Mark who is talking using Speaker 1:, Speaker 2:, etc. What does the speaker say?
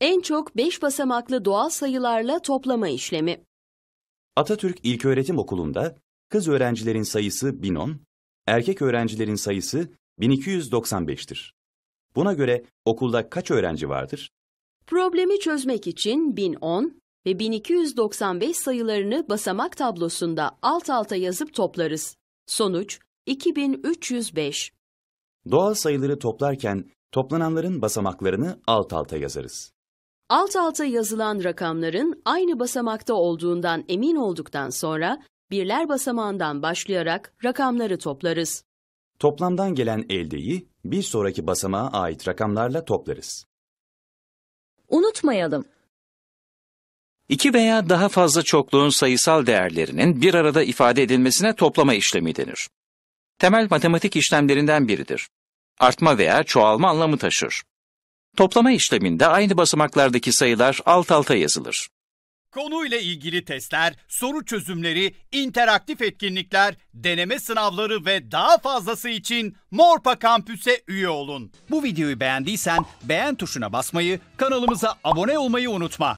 Speaker 1: En çok 5 basamaklı doğal sayılarla toplama işlemi.
Speaker 2: Atatürk İlköğretim Okulu'nda kız öğrencilerin sayısı 1010, erkek öğrencilerin sayısı 1295'tir. Buna göre okulda kaç öğrenci vardır?
Speaker 1: Problemi çözmek için 1010 ve 1295 sayılarını basamak tablosunda alt alta yazıp toplarız. Sonuç 2305.
Speaker 2: Doğal sayıları toplarken toplananların basamaklarını alt alta yazarız.
Speaker 1: Alt alta yazılan rakamların aynı basamakta olduğundan emin olduktan sonra birler basamağından başlayarak rakamları toplarız.
Speaker 2: Toplamdan gelen eldeyi bir sonraki basamağa ait rakamlarla toplarız.
Speaker 3: Unutmayalım.
Speaker 2: İki veya daha fazla çokluğun sayısal
Speaker 4: değerlerinin bir arada ifade edilmesine toplama işlemi denir. Temel matematik işlemlerinden biridir. Artma veya çoğalma anlamı taşır. Toplama işleminde aynı basamaklardaki sayılar alt alta yazılır.
Speaker 5: Konuyla ilgili testler, soru çözümleri, interaktif etkinlikler, deneme sınavları ve daha fazlası için Morpa Kampüs'e üye olun. Bu videoyu beğendiysen beğen tuşuna basmayı, kanalımıza abone olmayı unutma.